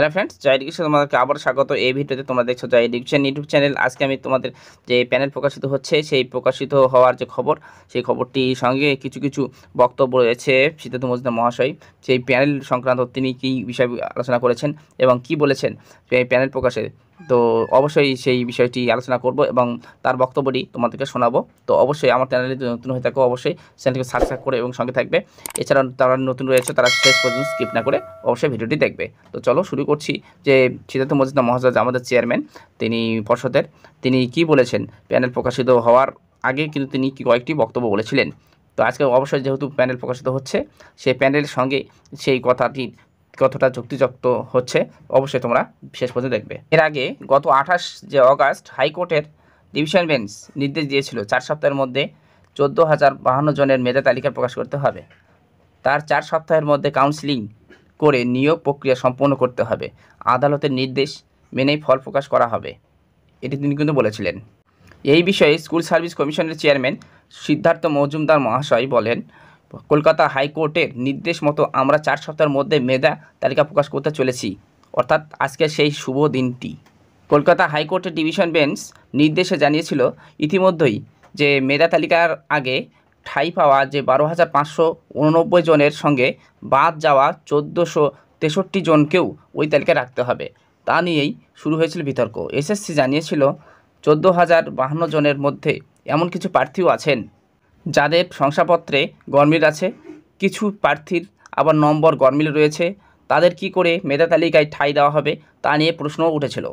hello friends জয় education তোমাদেরকে আবার স্বাগত এই ভিডিওতে তোমরা দেখছো জয় এডুকেশন ইউটিউব চ্যানেল আজকে আমি তোমাদের যে প্যানেল প্রকাশিত হচ্ছে সেই প্রকাশিত হওয়ার যে খবর সেই খবরটি সঙ্গে কিছু কিছু বক্তব্য রয়েছে সিদ্ধার্থ মজুদার মহাশয় সেই প্যানেল সংক্রান্ত তিনি কী বিষয় আলোচনা করেছেন এবং কি বলেছেন এই প্যানেল প্রকাশে তো অবশ্যই সেই বিষয়টি আলোচনা করব এবং তার বক্তব্যটি তোমাদেরকে শোনাবো তো অবশ্যই আমার চ্যানেলে নতুন হয়ে থাকো অবশ্যই চ্যানেলকে সাবস্ক্রাইব করে এবং সঙ্গে থাকবে এছাড়া তারা নতুন রয়েছে তারা শেষ পর্যন্ত স্কিপ না করে অবশ্যই ভিডিওটি দেখবে তো চলো শুরু করছি যে সিদ্ধার্থ মজিদা মহাজাজ আমাদের চেয়ারম্যান তিনি পর্ষদের তিনি কি বলেছেন প্যানেল প্রকাশিত হওয়ার আগে কিন্তু তিনি কয়েকটি বক্তব্য বলেছিলেন তো আজকে অবশ্যই যেহেতু প্যানেল প্রকাশিত হচ্ছে সেই প্যানেলের সঙ্গে সেই কথাটি কতটা যুক্তিযুক্ত হচ্ছে অবশ্যই তোমরা শেষ পর্যন্ত দেখবে এর আগে গত আঠাশ যে অগাস্ট হাইকোর্টের ডিভিশন বেঞ্চ নির্দেশ দিয়েছিল চার সপ্তাহের মধ্যে চোদ্দো হাজার বাহান্ন জনের মেধা তালিকা প্রকাশ করতে হবে তার চার সপ্তাহের মধ্যে কাউন্সিলিং করে নিয়োগ প্রক্রিয়া সম্পন্ন করতে হবে আদালতের নির্দেশ মেনেই ফল প্রকাশ করা হবে এটি তিনি কিন্তু বলেছিলেন এই বিষয়ে স্কুল সার্ভিস কমিশনের চেয়ারম্যান সিদ্ধার্থ মজুমদার মহাশয় বলেন কলকাতা হাইকোর্টের নির্দেশ মতো আমরা চার সপ্তাহের মধ্যে মেধা তালিকা প্রকাশ করতে চলেছি অর্থাৎ আজকে সেই শুভ দিনটি কলকাতা হাইকোর্টের ডিভিশন বেঞ্চ নির্দেশে জানিয়েছিল ইতিমধ্যেই যে মেধা তালিকার আগে ঠাই পাওয়া যে বারো হাজার পাঁচশো উননব্বই জনের সঙ্গে বাদ যাওয়া চোদ্দোশো তেষট্টি জনকেও ওই তালিকায় রাখতে হবে তা নিয়েই শুরু হয়েছিল বিতর্ক এসএসসি জানিয়েছিল চোদ্দো হাজার বাহান্ন জনের মধ্যে এমন কিছু প্রার্থীও আছেন যাদের শংসাপত্রে গরমিল আছে কিছু প্রার্থীর আবার নম্বর গরমিল রয়েছে তাদের কি করে মেধা তালিকায় ঠাঁই দেওয়া হবে তা নিয়ে প্রশ্নও উঠেছিল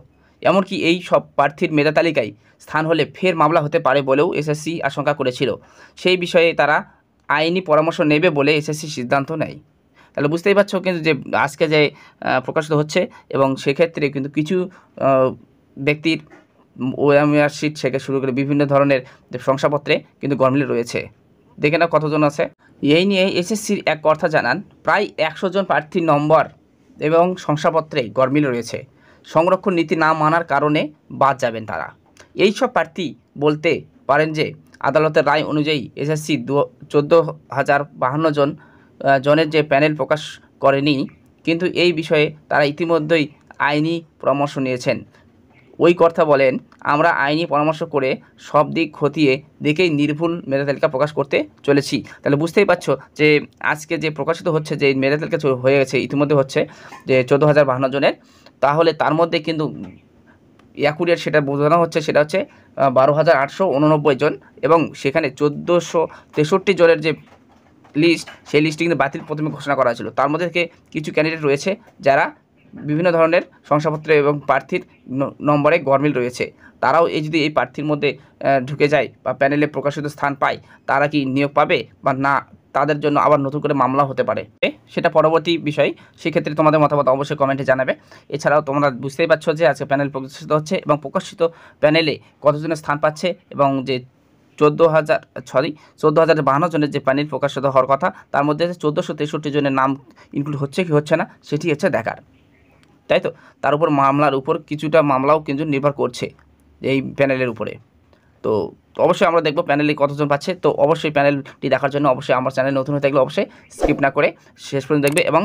এমনকি এই সব প্রার্থীর মেধা তালিকায় স্থান হলে ফের মামলা হতে পারে বলেও এসএসসি আশঙ্কা করেছিল সেই বিষয়ে তারা আইনি পরামর্শ নেবে বলে এসএসসি সিদ্ধান্ত নেয় তাহলে বুঝতেই পারছো কিন্তু যে আজকে যে প্রকাশিত হচ্ছে এবং সেক্ষেত্রে কিন্তু কিছু ব্যক্তির ওয়ামিয়াশিট থেকে শুরু করে বিভিন্ন ধরনের শংসাপত্রে কিন্তু গরমিলে রয়েছে দেখে না কতজন আছে এই নিয়ে এসএসসির এক কথা জানান প্রায় একশো জন প্রার্থীর নম্বর এবং শংসাপত্রে গরমিল রয়েছে সংরক্ষণ নীতি না মানার কারণে বাদ যাবেন তারা এই সব প্রার্থী বলতে পারেন যে আদালতের রায় অনুযায়ী এসএসসি দু চোদ্দো হাজার বাহান্ন জন জনের যে প্যানেল প্রকাশ করেনি কিন্তু এই বিষয়ে তারা ইতিমধ্যেই আইনি পরামর্শ নিয়েছেন ওই কর্তা বলেন আমরা আইনি পরামর্শ করে সব দিক খতিয়ে দেখেই নির্ভুল মেধা তালিকা প্রকাশ করতে চলেছি তাহলে বুঝতেই পারছো যে আজকে যে প্রকাশিত হচ্ছে যে মেধা তালিকা হয়ে গেছে ইতিমধ্যে হচ্ছে যে চোদ্দো হাজার বাহান্ন জনের তাহলে তার মধ্যে কিন্তু অ্যাকুরিয়ার সেটা বোঝানো হচ্ছে সেটা হচ্ছে বারো হাজার আটশো উননব্বই জন এবং সেখানে চোদ্দোশো তেষট্টি জনের যে লিস্ট সেই লিস্টটি কিন্তু বাতিল প্রথমে ঘোষণা করা হয়েছিল তার মধ্যে থেকে কিছু ক্যান্ডিডেট রয়েছে যারা বিভিন্ন ধরনের শংসাপত্র এবং প্রার্থীর নম্বরে গরমিল রয়েছে তারাও এই যদি এই প্রার্থীর মধ্যে ঢুকে যায় বা প্যানেলে প্রকাশিত স্থান পায় তারা কি নিয়োগ পাবে বা না তাদের জন্য আবার নতুন করে মামলা হতে পারে সেটা পরবর্তী বিষয় সেক্ষেত্রে তোমাদের মতামত অবশ্যই কমেন্টে জানাবে এছাড়াও তোমরা বুঝতেই পারছো যে আজকে প্যানেল প্রকাশিত হচ্ছে এবং প্রকাশিত প্যানেলে কতজনের স্থান পাচ্ছে এবং যে চোদ্দো হাজার সরি চোদ্দো হাজার বাহান্ন জনের যে প্যানেল প্রকাশিত হওয়ার কথা তার মধ্যে চোদ্দোশো তেষট্টি জনের নাম ইনক্লুড হচ্ছে কি হচ্ছে না সেটি হচ্ছে দেখার তাই তো তার উপর মামলার উপর কিছুটা মামলাও কিন্তু নির্ভর করছে এই প্যানেলের উপরে তো অবশ্যই আমরা দেখব প্যানেলে কতজন পাচ্ছে তো অবশ্যই প্যানেলটি দেখার জন্য অবশ্যই আমার চ্যানেল নতুন হয়ে থাকলে অবশ্যই স্কিপ না করে শেষ পর্যন্ত দেখবে এবং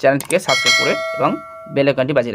চ্যানেলটিকে সাবস্ক্রাইব করে এবং বেল আইকনটি বাজিয়ে রাখবে